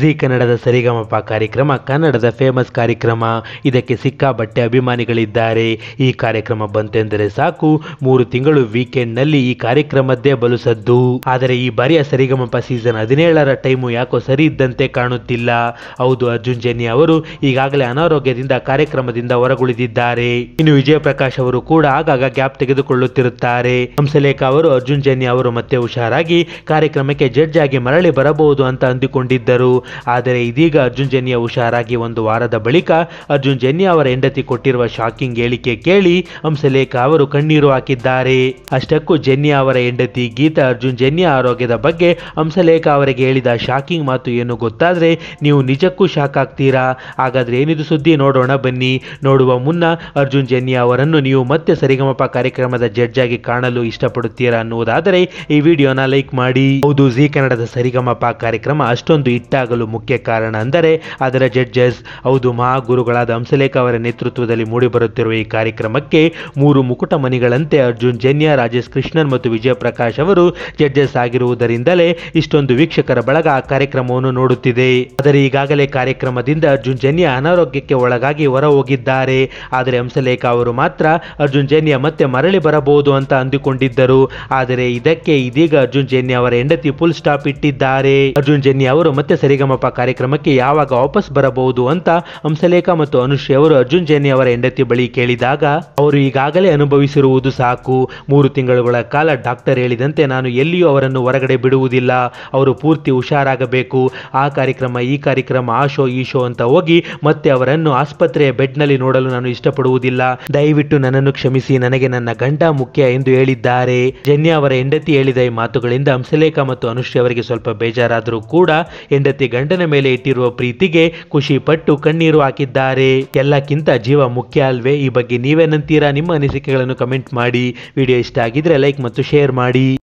ಜೀ ಕನ್ನಡದ ಸರಿಗಮಪ ಕಾರ್ಯಕ್ರಮ ಕನ್ನಡದ ಫೇಮಸ್ ಕಾರ್ಯಕ್ರಮ ಇದಕ್ಕೆ ಸಿಕ್ಕಾಬಟ್ಟೆ ಅಭಿಮಾನಿಗಳಿದ್ದಾರೆ ಈ ಕಾರ್ಯಕ್ರಮ ಬಂತೆಂದರೆ ಸಾಕು ಮೂರು ತಿಂಗಳು ವೀಕೆಂಡ್ನಲ್ಲಿ ಈ ಕಾರ್ಯಕ್ರಮದ್ದೇ ಬಲು ಆದರೆ ಈ ಬಾರಿಯ ಸರಿಗಮಪ ಸೀಸನ್ ಹದಿನೇಳರ ಟೈಮು ಯಾಕೋ ಸರಿ ಇದ್ದಂತೆ ಕಾಣುತ್ತಿಲ್ಲ ಹೌದು ಅರ್ಜುನ್ ಜನ್ನಿ ಅವರು ಈಗಾಗಲೇ ಅನಾರೋಗ್ಯದಿಂದ ಕಾರ್ಯಕ್ರಮದಿಂದ ಹೊರಗುಳಿದಿದ್ದಾರೆ ಇನ್ನು ವಿಜಯಪ್ರಕಾಶ್ ಅವರು ಕೂಡ ಆಗಾಗ ಗ್ಯಾಪ್ ತೆಗೆದುಕೊಳ್ಳುತ್ತಿರುತ್ತಾರೆ ಹಂಸಲೇಖ ಅವರು ಅರ್ಜುನ್ ಜನ್ನಿ ಅವರು ಮತ್ತೆ ಹುಷಾರಾಗಿ ಕಾರ್ಯಕ್ರಮಕ್ಕೆ ಜಡ್ಜ್ ಆಗಿ ಮರಳಿ ಬರಬಹುದು ಅಂತ ಅಂದುಕೊಂಡಿದ್ದರು ಆದರೆ ಇದೀಗ ಅರ್ಜುನ್ ಜನ್ಯ ಹುಷಾರಾಗಿ ಒಂದು ವಾರದ ಬಳಿಕ ಅರ್ಜುನ್ ಜನ್ಯ ಅವರ ಹೆಂಡತಿ ಕೊಟ್ಟಿರುವ ಶಾಕಿಂಗ್ ಹೇಳಿಕೆ ಕೇಳಿ ಹಂಸಲೇಖ ಅವರು ಕಣ್ಣೀರು ಹಾಕಿದ್ದಾರೆ ಅಷ್ಟಕ್ಕೂ ಜನ್ಯ ಅವರ ಹೆಂಡತಿ ಗೀತಾ ಅರ್ಜುನ್ ಜನ್ಯ ಆರೋಗ್ಯದ ಬಗ್ಗೆ ಹಂಸಲೇಖ ಅವರಿಗೆ ಹೇಳಿದ ಶಾಕಿಂಗ್ ಮಾತು ಏನು ಗೊತ್ತಾದ್ರೆ ನೀವು ನಿಜಕ್ಕೂ ಶಾಕ್ ಆಗ್ತೀರಾ ಹಾಗಾದ್ರೆ ಏನಿದು ಸುದ್ದಿ ನೋಡೋಣ ಬನ್ನಿ ನೋಡುವ ಮುನ್ನ ಅರ್ಜುನ್ ಜನ್ಯ ಅವರನ್ನು ನೀವು ಮತ್ತೆ ಸರಿಗಮಪ ಕಾರ್ಯಕ್ರಮದ ಜಡ್ಜ್ ಆಗಿ ಕಾಣಲು ಇಷ್ಟಪಡುತ್ತೀರಾ ಅನ್ನುವುದಾದರೆ ಈ ವಿಡಿಯೋನ ಲೈಕ್ ಮಾಡಿ ಹೌದು ಜಿ ಕನ್ನಡದ ಸರಿಗಮಪ ಕಾರ್ಯಕ್ರಮ ಅಷ್ಟೊಂದು ಇಟ್ಟಾಗಲು ಆಗಲು ಮುಖ್ಯ ಕಾರಣ ಅಂದರೆ ಅದರ ಜಡ್ಜಸ್ ಹೌದು ಮಹಾಗುರುಗಳಾದ ಹಂಸಲೇಖ ಅವರ ನೇತೃತ್ವದಲ್ಲಿ ಮೂಡಿಬರುತ್ತಿರುವ ಈ ಕಾರ್ಯಕ್ರಮಕ್ಕೆ ಮೂರು ಮುಕುಟ ಮನಿಗಳಂತೆ ಅರ್ಜುನ್ ಜನ್ಯ ರಾಜೇಶ್ ಕೃಷ್ಣನ್ ಮತ್ತು ವಿಜಯ ಪ್ರಕಾಶ್ ಅವರು ಜಡ್ಜಸ್ ಆಗಿರುವುದರಿಂದಲೇ ಇಷ್ಟೊಂದು ವೀಕ್ಷಕರ ಬಳಗ ಆ ಕಾರ್ಯಕ್ರಮವನ್ನು ನೋಡುತ್ತಿದೆ ಆದರೆ ಈಗಾಗಲೇ ಕಾರ್ಯಕ್ರಮದಿಂದ ಅರ್ಜುನ್ ಜನ್ಯ ಅನಾರೋಗ್ಯಕ್ಕೆ ಒಳಗಾಗಿ ಹೊರ ಹೋಗಿದ್ದಾರೆ ಆದರೆ ಹಂಸಲೇಖ ಅವರು ಮಾತ್ರ ಅರ್ಜುನ್ ಜನ್ಯ ಮತ್ತೆ ಮರಳಿ ಬರಬಹುದು ಅಂತ ಅಂದುಕೊಂಡಿದ್ದರು ಆದರೆ ಇದಕ್ಕೆ ಇದೀಗ ಅರ್ಜುನ್ ಜನ್ಯ ಅವರ ಹೆಂಡತಿ ಫುಲ್ ಸ್ಟಾಪ್ ಇಟ್ಟಿದ್ದಾರೆ ಅರ್ಜುನ್ ಜನ್ಯ ಅವರು ಮತ್ತೆ ಸರಿಗ ಸಂಗಮಪ ಕಾರ್ಯಕ್ರಮಕ್ಕೆ ಯಾವಾಗ ವಾಪಸ್ ಬರಬಹುದು ಅಂತ ಹಂಸಲೇಖ ಮತ್ತು ಅನುಶ್ರೀ ಅವರು ಅರ್ಜುನ್ ಜೇನಿ ಅವರ ಹೆಂಡತಿ ಬಳಿ ಕೇಳಿದಾಗ ಅವರು ಈಗಾಗಲೇ ಅನುಭವಿಸಿರುವುದು ಸಾಕು ಮೂರು ತಿಂಗಳುಗಳ ಕಾಲ ಡಾಕ್ಟರ್ ಹೇಳಿದಂತೆ ನಾನು ಎಲ್ಲಿಯೂ ಅವರನ್ನು ಹೊರಗಡೆ ಬಿಡುವುದಿಲ್ಲ ಅವರು ಪೂರ್ತಿ ಹುಷಾರಾಗಬೇಕು ಆ ಕಾರ್ಯಕ್ರಮ ಈ ಕಾರ್ಯಕ್ರಮ ಆ ಶೋ ಈ ಶೋ ಅಂತ ಹೋಗಿ ಮತ್ತೆ ಅವರನ್ನು ಆಸ್ಪತ್ರೆಯ ಬೆಡ್ನಲ್ಲಿ ನೋಡಲು ನಾನು ಇಷ್ಟಪಡುವುದಿಲ್ಲ ದಯವಿಟ್ಟು ನನ್ನನ್ನು ಕ್ಷಮಿಸಿ ನನಗೆ ನನ್ನ ಗಂಡ ಮುಖ್ಯ ಎಂದು ಹೇಳಿದ್ದಾರೆ ಜನ್ಯ ಅವರ ಹೆಂಡತಿ ಹೇಳಿದ ಈ ಮಾತುಗಳಿಂದ ಹಂಸಲೇಖ ಮತ್ತು ಅನುಶ್ರೀ ಅವರಿಗೆ ಸ್ವಲ್ಪ ಬೇಜಾರಾದರೂ ಕೂಡ ಹೆಂಡತಿ ಗಂಡನ ಮೇಲೆ ಇಟ್ಟಿರುವ ಪ್ರೀತಿಗೆ ಖುಷಿ ಪಟ್ಟು ಕಣ್ಣೀರು ಹಾಕಿದ್ದಾರೆ ಎಲ್ಲಕ್ಕಿಂತ ಜೀವ ಮುಖ್ಯ ಅಲ್ವೇ ಈ ಬಗ್ಗೆ ನೀವೇನಂತೀರಾ ನಿಮ್ಮ ಅನಿಸಿಕೆಗಳನ್ನು ಕಮೆಂಟ್ ಮಾಡಿ ವಿಡಿಯೋ ಇಷ್ಟ ಆಗಿದ್ರೆ ಲೈಕ್ ಮತ್ತು ಶೇರ್ ಮಾಡಿ